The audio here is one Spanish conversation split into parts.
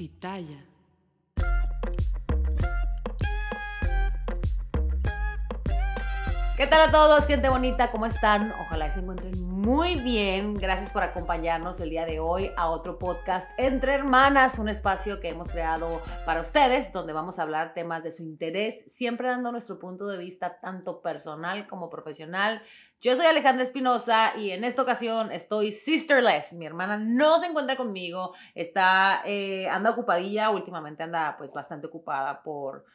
¿Qué tal a todos, gente bonita? ¿Cómo están? Ojalá se encuentren muy bien, gracias por acompañarnos el día de hoy a otro podcast Entre Hermanas, un espacio que hemos creado para ustedes donde vamos a hablar temas de su interés, siempre dando nuestro punto de vista tanto personal como profesional. Yo soy Alejandra Espinosa y en esta ocasión estoy sisterless. Mi hermana no se encuentra conmigo, está, eh, anda ocupadilla, últimamente anda pues bastante ocupada por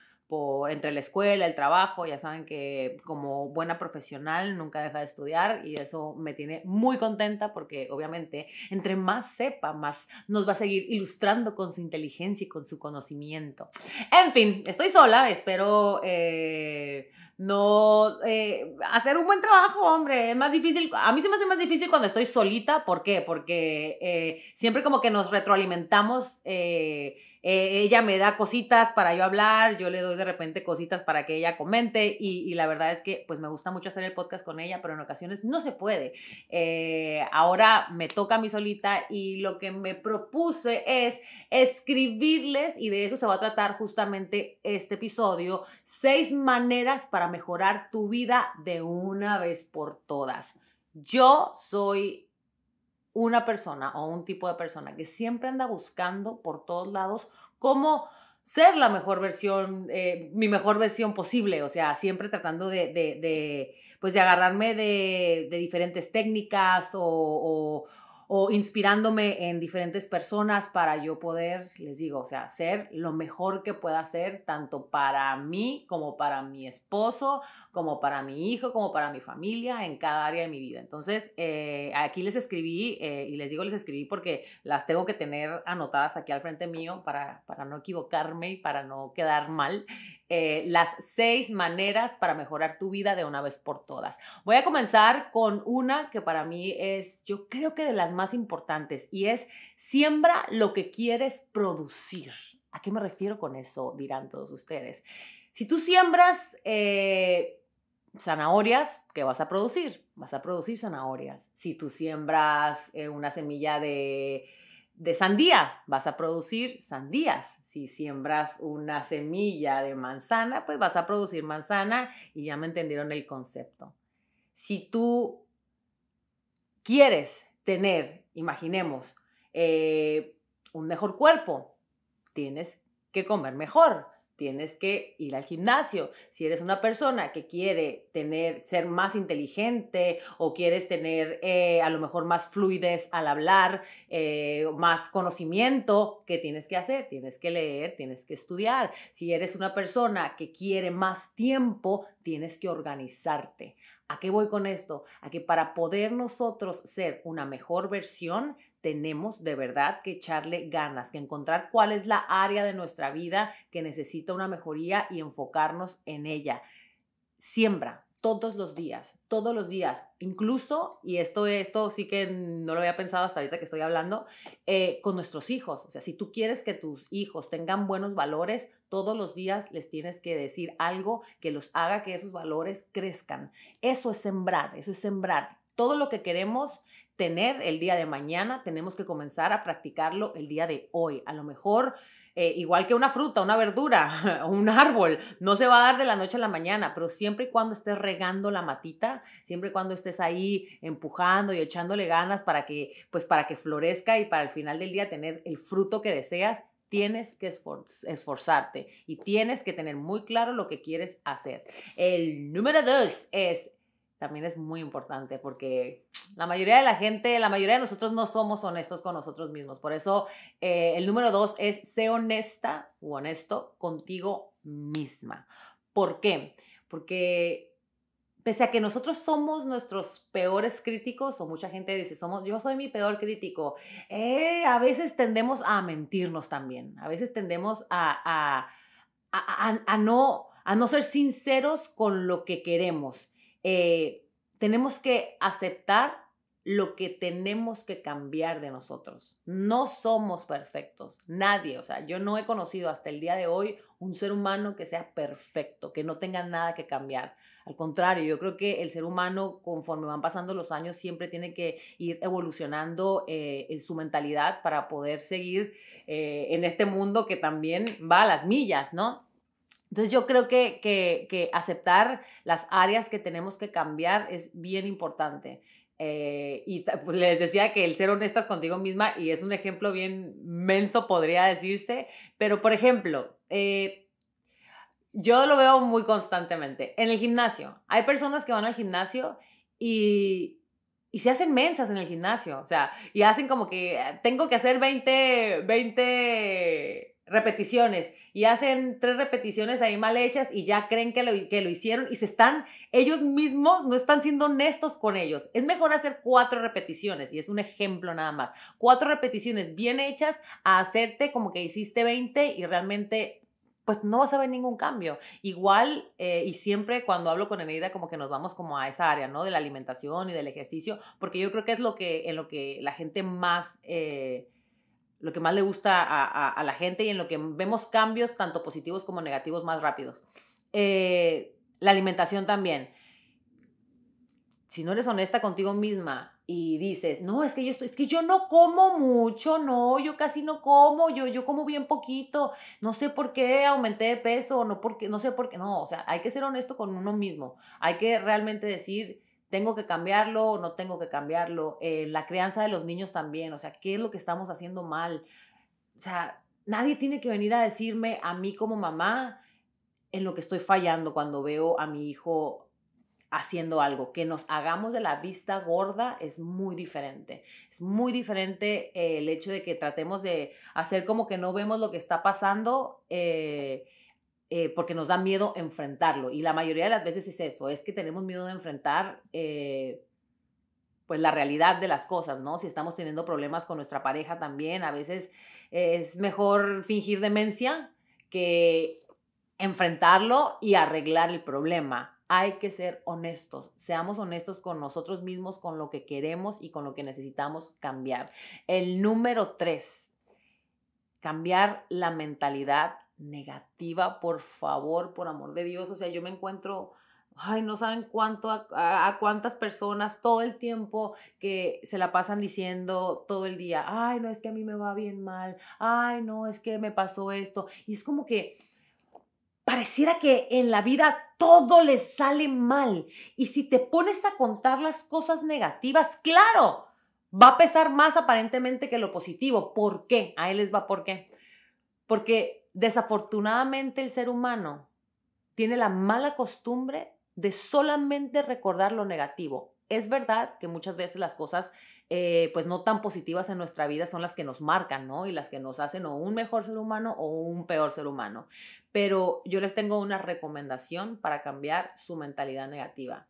entre la escuela, el trabajo, ya saben que como buena profesional nunca deja de estudiar y eso me tiene muy contenta porque obviamente entre más sepa, más nos va a seguir ilustrando con su inteligencia y con su conocimiento. En fin, estoy sola, espero eh, no eh, hacer un buen trabajo, hombre, es más difícil, a mí se me hace más difícil cuando estoy solita, ¿por qué? Porque eh, siempre como que nos retroalimentamos. Eh, ella me da cositas para yo hablar, yo le doy de repente cositas para que ella comente y, la verdad es que pues me gusta mucho hacer el podcast con ella, pero en ocasiones no se puede. Eh, ahora me toca a mí solita y lo que me propuse es escribirles y de eso se va a tratar justamente este episodio, seis maneras para mejorar tu vida de una vez por todas. Yo soy una persona o un tipo de persona que siempre anda buscando por todos lados cómo ser la mejor versión, eh, mi mejor versión posible, o sea, siempre tratando de, pues de agarrarme de, diferentes técnicas o, o o inspirándome en diferentes personas para yo poder, les digo, o sea, hacer lo mejor que pueda hacer tanto para mí como para mi esposo, como para mi hijo, como para mi familia, en cada área de mi vida. Entonces, eh, aquí les escribí, eh, y les digo, les escribí porque las tengo que tener anotadas aquí al frente mío para, para no equivocarme y para no quedar mal. Eh, las seis maneras para mejorar tu vida de una vez por todas. Voy a comenzar con una que para mí es, yo creo que de las más importantes, y es siembra lo que quieres producir. ¿A qué me refiero con eso? Dirán todos ustedes. Si tú siembras... Eh, zanahorias, ¿qué vas a producir? Vas a producir zanahorias. Si tú siembras eh, una semilla de de sandía. Vas a producir sandías. Si siembras una semilla de manzana, pues vas a producir manzana y ya me entendieron el concepto. Si tú quieres tener, imaginemos, eh, un mejor cuerpo, tienes que comer mejor tienes que ir al gimnasio. Si eres una persona que quiere tener, ser más inteligente o quieres tener eh, a lo mejor más fluidez al hablar, eh, más conocimiento, ¿qué tienes que hacer? Tienes que leer, tienes que estudiar. Si eres una persona que quiere más tiempo, tienes que organizarte. ¿A qué voy con esto? A que para poder nosotros ser una mejor versión, tenemos de verdad que echarle ganas, que encontrar cuál es la área de nuestra vida que necesita una mejoría y enfocarnos en ella. Siembra todos los días, todos los días, incluso, y esto, esto sí que no lo había pensado hasta ahorita que estoy hablando, eh, con nuestros hijos. O sea, si tú quieres que tus hijos tengan buenos valores, todos los días les tienes que decir algo que los haga que esos valores crezcan. Eso es sembrar, eso es sembrar todo lo que queremos tener el día de mañana, tenemos que comenzar a practicarlo el día de hoy. A lo mejor, eh, igual que una fruta, una verdura, un árbol, no se va a dar de la noche a la mañana, pero siempre y cuando estés regando la matita, siempre y cuando estés ahí empujando y echándole ganas para que, pues para que florezca y para el final del día tener el fruto que deseas, tienes que esforzarte y tienes que tener muy claro lo que quieres hacer. El número dos es también es muy importante porque la mayoría de la gente, la mayoría de nosotros no somos honestos con nosotros mismos. Por eso eh, el número dos es sé honesta o honesto contigo misma. ¿Por qué? Porque pese a que nosotros somos nuestros peores críticos, o mucha gente dice, somos, yo soy mi peor crítico, eh, a veces tendemos a mentirnos también, a veces tendemos no, a no ser sinceros con lo que queremos. Eh, tenemos que aceptar lo que tenemos que cambiar de nosotros. No somos perfectos, nadie, o sea, yo no he conocido hasta el día de hoy un ser humano que sea perfecto, que no tenga nada que cambiar. Al contrario, yo creo que el ser humano, conforme van pasando los años, siempre tiene que ir evolucionando eh, en su mentalidad para poder seguir eh, en este mundo que también va a las millas, ¿no? Entonces yo creo que, que, aceptar las áreas que tenemos que cambiar es bien importante. Eh, y pues, les decía que el ser honestas contigo misma, y es un ejemplo bien menso, podría decirse, pero por ejemplo, eh, yo lo veo muy constantemente. En el gimnasio, hay personas que van al gimnasio y, se hacen mensas en el gimnasio, o sea, y hacen como que ah, tengo que hacer 20, 20 repeticiones y hacen tres repeticiones ahí mal hechas y ya creen que lo, que lo hicieron y se están, ellos mismos no están siendo honestos con ellos. Es mejor hacer cuatro repeticiones y es un ejemplo nada más. Cuatro repeticiones bien hechas a hacerte como que hiciste 20 y realmente pues no vas a ver ningún cambio. Igual, eh, y siempre cuando hablo con Eneida, como que nos vamos como a esa área, ¿no? De la alimentación y del ejercicio, porque yo creo que es lo que, en lo que la gente más... Eh, lo que más le gusta a, a, la gente y en lo que vemos cambios tanto positivos como negativos más rápidos. Eh, la alimentación también. Si no eres honesta contigo misma y dices, no, es que yo estoy, es que yo no como mucho, no, yo casi no como, yo, yo como bien poquito, no sé por qué aumenté de peso, no, porque, no sé por qué, no, o sea, hay que ser honesto con uno mismo, hay que realmente decir, tengo que cambiarlo o no tengo que cambiarlo, eh, la crianza de los niños también, o sea, qué es lo que estamos haciendo mal. O sea, nadie tiene que venir a decirme a mí como mamá en lo que estoy fallando cuando veo a mi hijo haciendo algo. Que nos hagamos de la vista gorda es muy diferente. Es muy diferente eh, el hecho de que tratemos de hacer como que no vemos lo que está pasando. Eh, eh, porque nos da miedo enfrentarlo. Y la mayoría de las veces es eso, es que tenemos miedo de enfrentar eh, pues la realidad de las cosas, ¿no? Si estamos teniendo problemas con nuestra pareja también, a veces es mejor fingir demencia que enfrentarlo y arreglar el problema. Hay que ser honestos, seamos honestos con nosotros mismos, con lo que queremos y con lo que necesitamos cambiar. El número tres, cambiar la mentalidad negativa, por favor, por amor de Dios. O sea, yo me encuentro, ay, no saben cuánto, a, cuántas personas todo el tiempo que se la pasan diciendo todo el día, ay, no es que a mí me va bien mal, ay, no es que me pasó esto. Y es como que pareciera que en la vida todo les sale mal. Y si te pones a contar las cosas negativas, claro, va a pesar más aparentemente que lo positivo. ¿Por qué? A él les va por qué. Porque Desafortunadamente el ser humano tiene la mala costumbre de solamente recordar lo negativo. Es verdad que muchas veces las cosas eh, pues no tan positivas en nuestra vida son las que nos marcan, ¿no? Y las que nos hacen o un mejor ser humano o un peor ser humano. Pero yo les tengo una recomendación para cambiar su mentalidad negativa.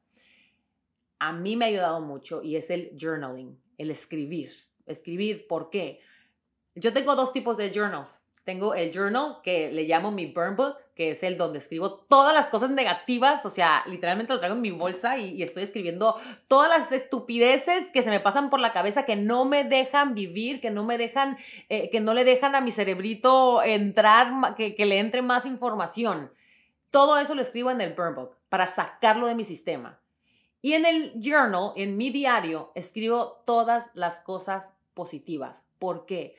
A mí me ha ayudado mucho y es el journaling, el escribir. Escribir, ¿por qué? Yo tengo dos tipos de journals tengo el journal, que le llamo mi burn book, que es el donde escribo todas las cosas negativas, o sea, literalmente lo traigo en mi bolsa y, estoy escribiendo todas las estupideces que se me pasan por la cabeza, que no me dejan vivir, que no me dejan, eh, que no le dejan a mi cerebrito entrar, que, que le entre más información. Todo eso lo escribo en el burn book para sacarlo de mi sistema. Y en el journal, en mi diario, escribo todas las cosas positivas. ¿Por qué?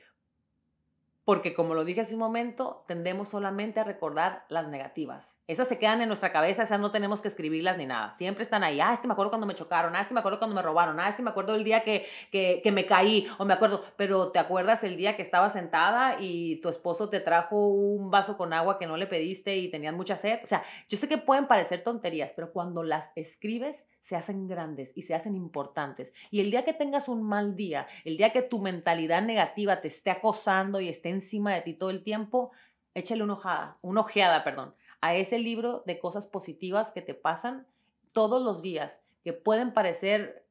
porque como lo dije hace un momento, tendemos solamente a recordar las negativas. Esas se quedan en nuestra cabeza, esas no tenemos que escribirlas ni nada. Siempre están ahí. Ah, es que me acuerdo cuando me chocaron, ah, es que me acuerdo cuando me robaron, ah, es que me acuerdo el día que, que, me caí, o me acuerdo, pero te acuerdas el día que estaba sentada y tu esposo te trajo un vaso con agua que no le pediste y tenías mucha sed. O sea, yo sé que pueden parecer tonterías, pero cuando las escribes, se hacen grandes y se hacen importantes. Y el día que tengas un mal día, el día que tu mentalidad negativa te esté acosando y esté encima de ti todo el tiempo, échale una ojeada, una ojeada, perdón, a ese libro de cosas positivas que te pasan todos los días, que pueden parecer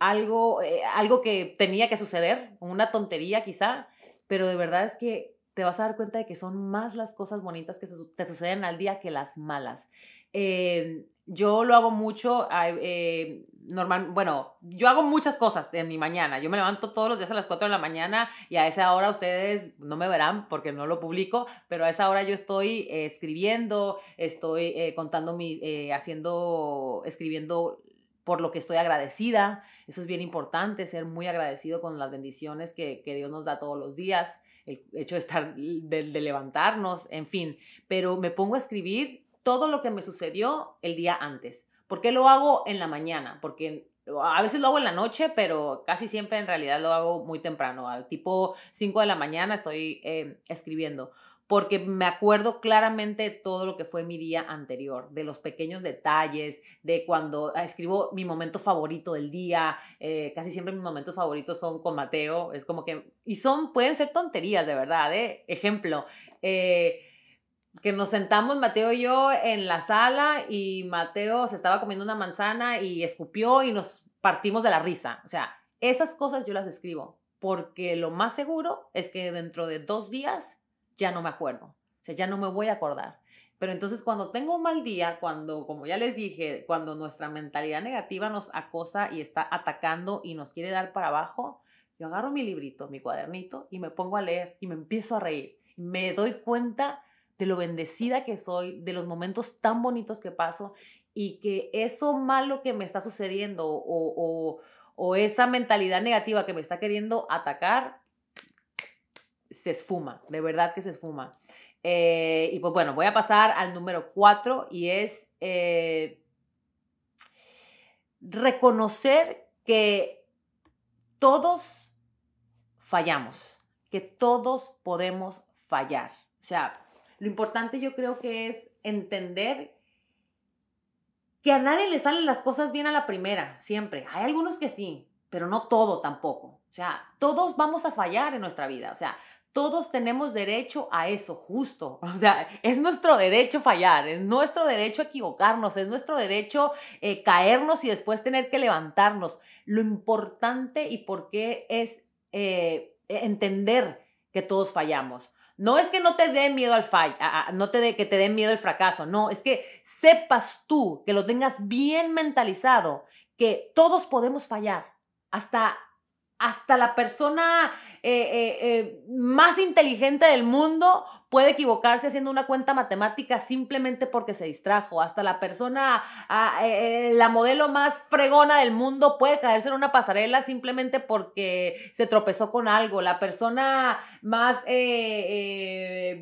algo, eh, algo que tenía que suceder, una tontería quizá, pero de verdad es que te vas a dar cuenta de que son más las cosas bonitas que te suceden al día que las malas. Em, yo lo hago mucho, eh, normal, bueno, yo hago muchas cosas en mi mañana. Yo me levanto todos los días a las 4 de la mañana y a esa hora ustedes no me verán porque no lo publico, pero a esa hora yo estoy eh, escribiendo, estoy eh, contando mi, haciendo, escribiendo por lo que estoy agradecida. Eso es bien importante, ser muy agradecido con las bendiciones que Dios nos da todos los días el hecho de estar, de, levantarnos, en fin. Pero me pongo a escribir todo lo que me sucedió el día antes. ¿Por qué lo hago en la mañana? Porque a veces lo hago en la noche, pero casi siempre en realidad lo hago muy temprano, al tipo 5 de la mañana estoy eh, escribiendo porque me acuerdo claramente todo lo que fue mi día anterior, de los pequeños detalles, de cuando ah, escribo mi momento favorito del día, eh, casi siempre mis momentos favoritos son con Mateo, es como que, y son, pueden ser tonterías de verdad, ¿eh? Ejemplo, eh, que nos sentamos Mateo y yo en la sala y Mateo se estaba comiendo una manzana y escupió y nos partimos de la risa, o sea, esas cosas yo las escribo, porque lo más seguro es que dentro de dos días ya no me acuerdo. O sea, ya no me voy a acordar. Pero entonces cuando tengo un mal día, cuando, como ya les dije, cuando nuestra mentalidad negativa nos acosa y está atacando y nos quiere dar para abajo, yo agarro mi librito, mi cuadernito y me pongo a leer y me empiezo a reír. Me doy cuenta de lo bendecida que soy, de los momentos tan bonitos que paso y que eso malo que me está sucediendo o, o esa mentalidad negativa que me está queriendo atacar, se esfuma, de verdad que se esfuma. Eh, y pues bueno, voy a pasar al número cuatro y es eh, reconocer que todos fallamos, que todos podemos fallar. O sea, lo importante yo creo que es entender que a nadie le salen las cosas bien a la primera, siempre. Hay algunos que sí, pero no todo tampoco. O sea, todos vamos a fallar en nuestra vida. O sea, todos tenemos derecho a eso, justo. O sea, es nuestro derecho fallar, es nuestro derecho equivocarnos, es nuestro derecho eh, caernos y después tener que levantarnos. Lo importante y por qué es eh, entender que todos fallamos. No es que no te dé miedo al fallo, no te que te dé miedo el fracaso, no, es que sepas tú, que lo tengas bien mentalizado, que todos podemos fallar hasta, hasta la persona eh, eh, eh, más inteligente del mundo puede equivocarse haciendo una cuenta matemática simplemente porque se distrajo. Hasta la persona, ah, la modelo más fregona del mundo puede caerse en una pasarela simplemente porque se tropezó con algo. La persona más,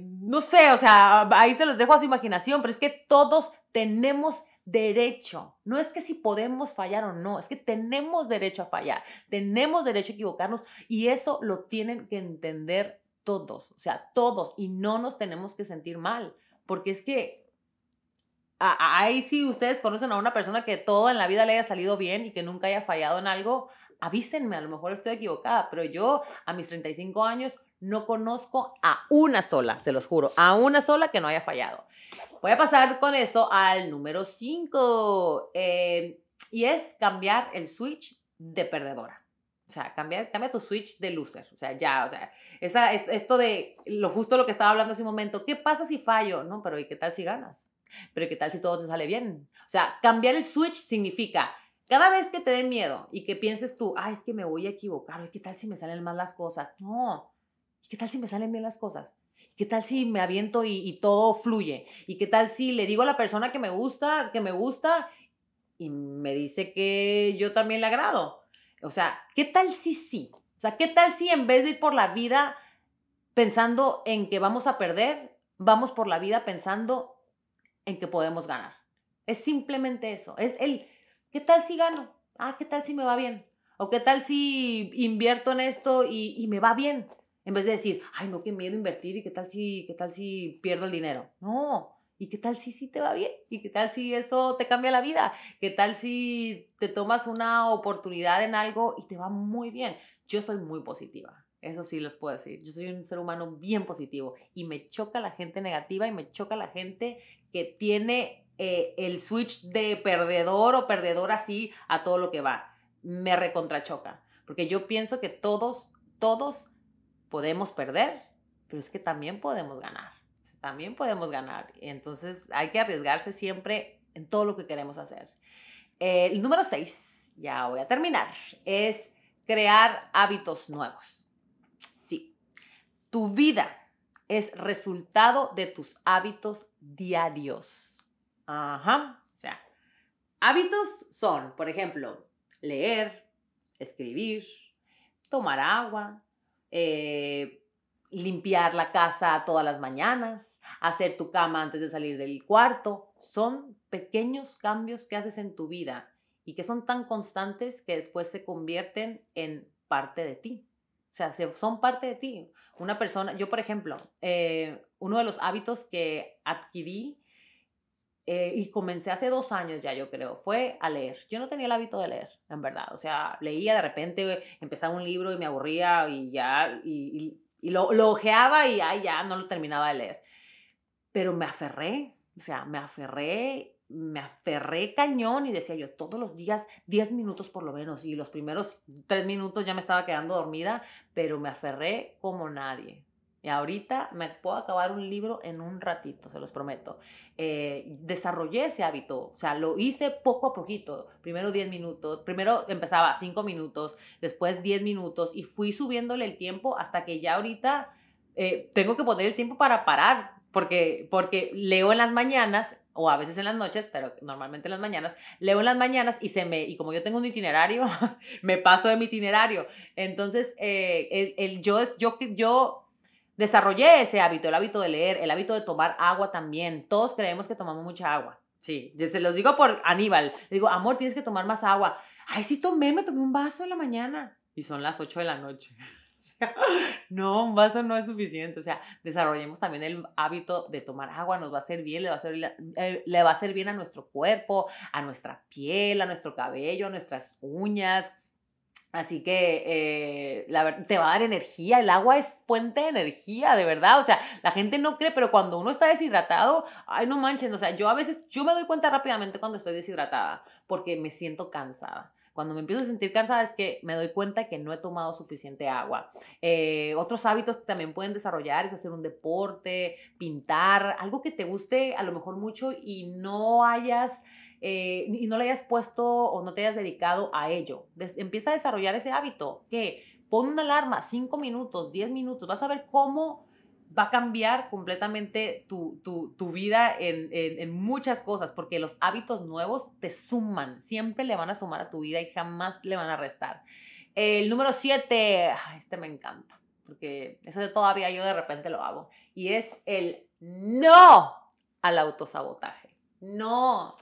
no sé, o sea, ahí se los dejo a su imaginación, pero es que todos tenemos derecho. No es que si podemos fallar o no, es que tenemos derecho a fallar, tenemos derecho a equivocarnos y eso lo tienen que entender todos, o sea, todos y no nos tenemos que sentir mal, porque es que ahí si ustedes conocen a una persona que todo en la vida le haya salido bien y que nunca haya fallado en algo, avísenme, a lo mejor estoy equivocada, pero yo a mis 35 años no conozco a una sola, se los juro, a una sola que no haya fallado. Voy a pasar con eso al número 5 em, y es cambiar el switch de perdedora. O sea, cambia, cambia, tu switch de loser. O sea, ya, o sea, es, esto de lo justo lo que estaba hablando hace un momento, ¿qué pasa si fallo? No, pero ¿y qué tal si ganas? Pero ¿qué tal si todo te sale bien? O sea, cambiar el switch significa, cada vez que te dé miedo y que pienses tú, ah, es que me voy a equivocar, ¿y ¿qué tal si me salen mal las cosas? No, ¿Y qué tal si me salen bien las cosas? ¿Qué tal si me aviento y, todo fluye? ¿Y qué tal si le digo a la persona que me gusta, que me gusta, y me dice que yo también le agrado? O sea, ¿qué tal si sí? O sea, ¿qué tal si en vez de ir por la vida pensando en que vamos a perder, vamos por la vida pensando en que podemos ganar? Es simplemente eso. Es el, ¿qué tal si gano? Ah, ¿qué tal si me va bien? ¿O qué tal si invierto en esto y me va bien? En vez de decir, ay, no, qué miedo invertir y qué tal si, qué tal si pierdo el dinero. No, ¿Y qué tal si sí te va bien? ¿Y qué tal si eso te cambia la vida? ¿Qué tal si te tomas una oportunidad en algo y te va muy bien? Yo soy muy positiva, eso sí les puedo decir. Yo soy un ser humano bien positivo y me choca la gente negativa y me choca la gente que tiene eh, el switch de perdedor o perdedora así a todo lo que va. Me recontrachoca, porque yo pienso que todos, todos podemos perder, pero es que también podemos ganar. También podemos ganar. Entonces hay que arriesgarse siempre en todo lo que queremos hacer. Eh, el número seis, ya voy a terminar, es crear hábitos nuevos. Sí, tu vida es resultado de tus hábitos diarios. Ajá, o sea, hábitos son, por ejemplo, leer, escribir, tomar agua, eh, limpiar la casa todas las mañanas, hacer tu cama antes de salir del cuarto. Son pequeños cambios que haces en tu vida y que son tan constantes que después se convierten en parte de ti. O sea, son parte de ti. Una persona, yo por ejemplo, eh, uno de los hábitos que adquirí eh, y comencé hace dos años ya, yo creo, fue a leer. Yo no tenía el hábito de leer, en verdad. O sea, leía de repente, empezaba un libro y me aburría y ya, y, lo, ojeaba y ay, ya no lo terminaba de leer. Pero me aferré, o sea, me aferré, me aferré cañón y decía yo, todos los días, 10 minutos por lo menos, y los primeros 3 minutos ya me estaba quedando dormida, pero me aferré como nadie. Y ahorita me puedo acabar un libro en un ratito, se los prometo. Eh, desarrollé ese hábito, o sea, lo hice poco a poquito. Primero 10 minutos, primero empezaba 5 minutos, después 10 minutos y fui subiéndole el tiempo hasta que ya ahorita eh, tengo que poner el tiempo para parar, porque, porque leo en las mañanas o a veces en las noches, pero normalmente en las mañanas, leo en las mañanas y se me, y como yo tengo un itinerario, me paso de mi itinerario. Entonces, eh, el, yo, yo, yo Desarrollé ese hábito, el hábito de leer, el hábito de tomar agua también. Todos creemos que tomamos mucha agua. Sí, se los digo por Aníbal. Le digo, amor, tienes que tomar más agua. Ay, sí tomé, me tomé un vaso en la mañana. Y son las 8 de la noche. O sea, no, un vaso no es suficiente. O sea, desarrollemos también el hábito de tomar agua, nos va a hacer bien, le va a hacer, eh, le va a hacer bien a nuestro cuerpo, a nuestra piel, a nuestro cabello, a nuestras uñas. Así que eh, la, te va a dar energía, el agua es fuente de energía, de verdad. O sea, la gente no cree, pero cuando uno está deshidratado, ay, no manchen. O sea, yo a veces, yo me doy cuenta rápidamente cuando estoy deshidratada, porque me siento cansada. Cuando me empiezo a sentir cansada es que me doy cuenta que no he tomado suficiente agua. Eh, otros hábitos que también pueden desarrollar es hacer un deporte, pintar, algo que te guste a lo mejor mucho y no hayas eh, y no le hayas puesto o no te hayas dedicado a ello. empieza a desarrollar ese hábito que pon una alarma, Cinco minutos, 10 minutos, vas a ver cómo va a cambiar completamente tu, tu, tu vida en, en, muchas cosas, porque los hábitos nuevos te suman, siempre le van a sumar a tu vida y jamás le van a restar. El número 7, este me encanta, porque eso de todavía yo de repente lo hago, y es el no al autosabotaje. No.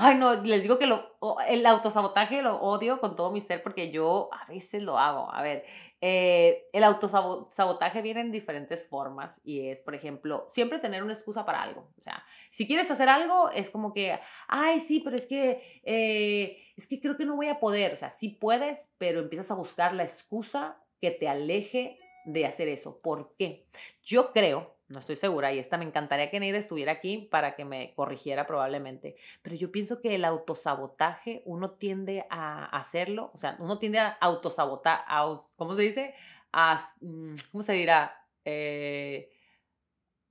Ay, no, les digo que lo, el autosabotaje lo odio con todo mi ser porque yo a veces lo hago. A ver, eh, el autosabotaje viene en diferentes formas y es, por ejemplo, siempre tener una excusa para algo. O sea, si quieres hacer algo, es como que, ay, sí, pero es que, eh, es que creo que no voy a poder. O sea, sí puedes, pero empiezas a buscar la excusa que te aleje de hacer eso. ¿Por qué? Yo creo no estoy segura y esta me encantaría que Neida estuviera aquí para que me corrigiera probablemente. Pero yo pienso que el autosabotaje uno tiende a hacerlo, o sea, uno tiende a autosabotar, ¿cómo se dice? A, mm, ¿Cómo se dirá? Eh,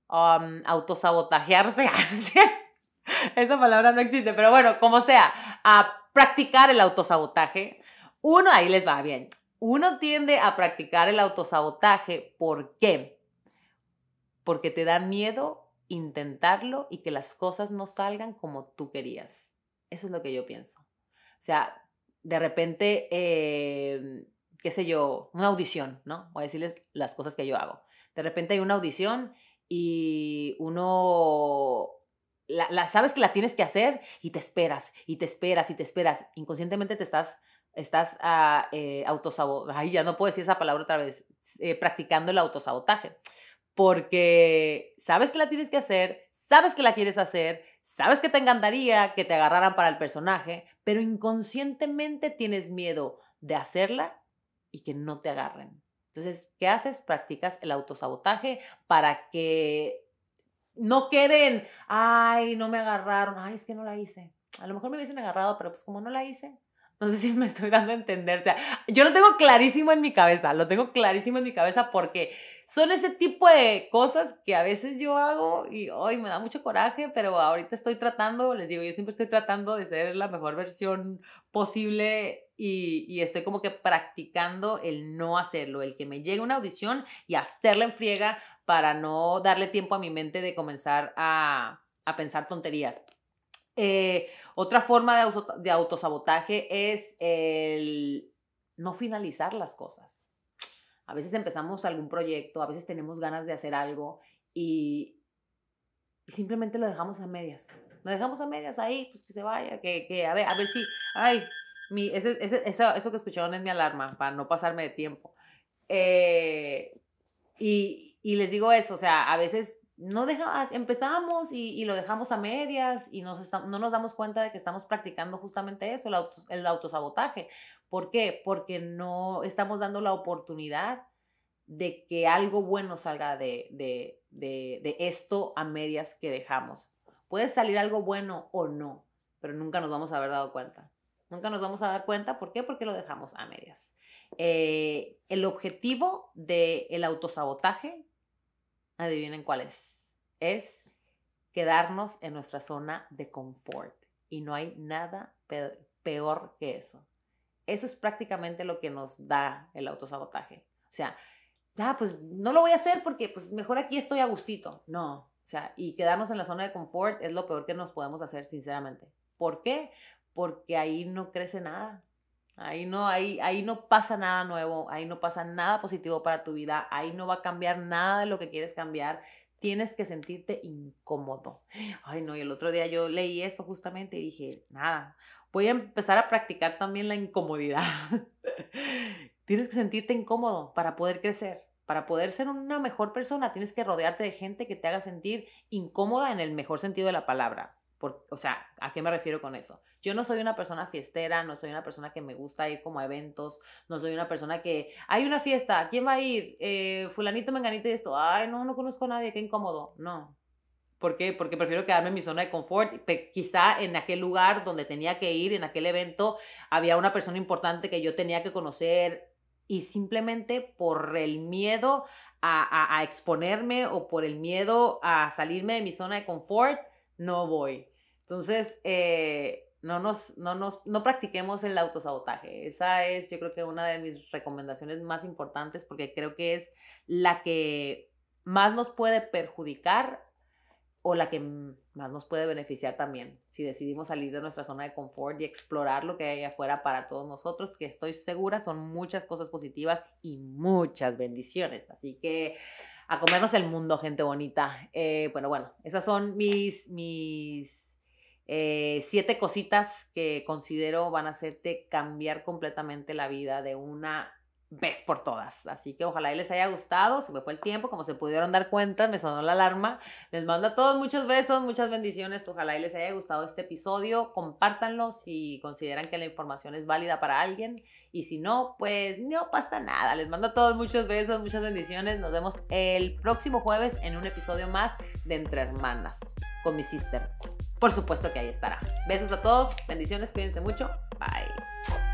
um, autosabotajearse. Ah, Esa palabra no existe, pero bueno, como sea, a practicar el autosabotaje. Uno, ahí les va bien. Uno tiende a practicar el autosabotaje. ¿Por qué? porque te da miedo intentarlo y que las cosas no salgan como tú querías. Eso es lo que yo pienso. O sea, de repente, em, qué sé yo, una audición, ¿no? Voy a decirles las cosas que yo hago. De repente hay una audición y uno la, sabes que la tienes que hacer y te esperas y te esperas y te esperas. Inconscientemente te estás, estás a ah, eh, autosabotaje. Ay, ya no puedo decir esa palabra otra vez. Eh, practicando el autosabotaje porque sabes que la tienes que hacer, sabes que la quieres hacer, sabes que te encantaría que te agarraran para el personaje, pero inconscientemente tienes miedo de hacerla y que no te agarren. Entonces, ¿qué haces? Practicas el autosabotaje para que no queden, ay, no me agarraron, ay, es que no la hice. A lo mejor me hubiesen agarrado, pero pues como no la hice, no sé si me estoy dando a entender. O sea, yo lo tengo clarísimo en mi cabeza, lo tengo clarísimo en mi cabeza porque son ese tipo de cosas que a veces yo hago y hoy me da mucho coraje, pero ahorita estoy tratando, les digo, yo siempre estoy tratando de ser la mejor versión posible y, estoy como que practicando el no hacerlo, el que me llegue una audición y hacerla en friega para no darle tiempo a mi mente de comenzar a, pensar tonterías. Eh, otra forma de, de autosabotaje es el no finalizar las cosas. A veces empezamos algún proyecto, a veces tenemos ganas de hacer algo y, simplemente lo dejamos a medias. Lo dejamos a medias ahí, pues que se vaya, que, que a ver, a ver si, ay, mi, ese, ese, eso, eso que escucharon es mi alarma, para no pasarme de tiempo. Eh, y les digo eso, o sea, a veces no dejamos, empezamos y, lo dejamos a medias y nos no nos damos cuenta de que estamos practicando justamente eso, el, el, autosabotaje. ¿Por qué? Porque no estamos dando la oportunidad de que algo bueno salga de, de, de, esto a medias que dejamos. Puede salir algo bueno o no, pero nunca nos vamos a haber dado cuenta. Nunca nos vamos a dar cuenta. ¿Por qué? Porque lo dejamos a medias. Eh, el objetivo del autosabotaje Adivinen cuál es. Es quedarnos en nuestra zona de confort. Y no hay nada peor que eso. Eso es prácticamente lo que nos da el autosabotaje. O sea, ya, pues no lo voy a hacer porque pues mejor aquí estoy a gustito. No, o sea, y quedarnos en la zona de confort es lo peor que nos podemos hacer, sinceramente. ¿Por qué? Porque ahí no crece nada. Ahí no, ahí no pasa nada nuevo, ahí no pasa nada positivo para tu vida, ahí no va a cambiar nada de lo que quieres cambiar. Tienes que sentirte incómodo. Ay, no, y el otro día yo leí eso justamente y dije, nada, voy a empezar a practicar también la incomodidad. tienes que sentirte incómodo para poder crecer. Para poder ser una mejor persona, tienes que rodearte de gente que te haga sentir incómoda en el mejor sentido de la palabra. o sea, ¿a qué me refiero con eso? Yo no soy una persona fiestera, no soy una persona que me gusta ir como a eventos, no soy una persona que, hay una fiesta, ¿quién va a ir? Eh, fulanito, menganito y esto, ay, no, no conozco a nadie, qué incómodo. No. ¿Por qué? Porque prefiero quedarme en mi zona de confort. quizá en aquel lugar donde tenía que ir, en aquel evento, había una persona importante que yo tenía que conocer y simplemente por el miedo a, a, a exponerme o por el miedo a salirme de mi zona de confort, no voy. Entonces, eh, no nos, no practiquemos el autosabotaje. Esa es, yo creo que una de mis recomendaciones más importantes porque creo que es la que más nos puede perjudicar o la que más nos puede beneficiar también si decidimos salir de nuestra zona de confort y explorar lo que hay afuera para todos nosotros, que estoy segura son muchas cosas positivas y muchas bendiciones. Así que a comernos el mundo, gente bonita. Eh, bueno, bueno, esas son mis, mis eh, siete cositas que considero van a hacerte cambiar completamente la vida de una vez por todas. Así que ojalá les haya gustado. Se me fue el tiempo, como se pudieron dar cuenta, me sonó la alarma. Les mando a todos muchos besos, muchas bendiciones. Ojalá les haya gustado este episodio. Compártanlo si consideran que la información es válida para alguien. Y si no, pues no pasa nada. Les mando a todos muchos besos, muchas bendiciones. Nos vemos el próximo jueves en un episodio más de Entre Hermanas con mi sister por supuesto que ahí estará. Besos a todos, bendiciones, cuídense mucho. Bye.